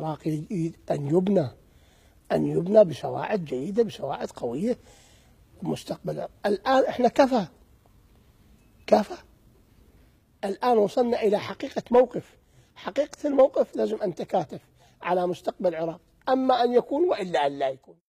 العراق يريد أن يبنى أن يبنى بسواعد جيدة بسواعد قوية مستقبلا الآن إحنا كفى كفى الآن وصلنا إلى حقيقة موقف حقيقة الموقف لازم أن تكاتف على مستقبل العراق أما أن يكون وإلا أن لا يكون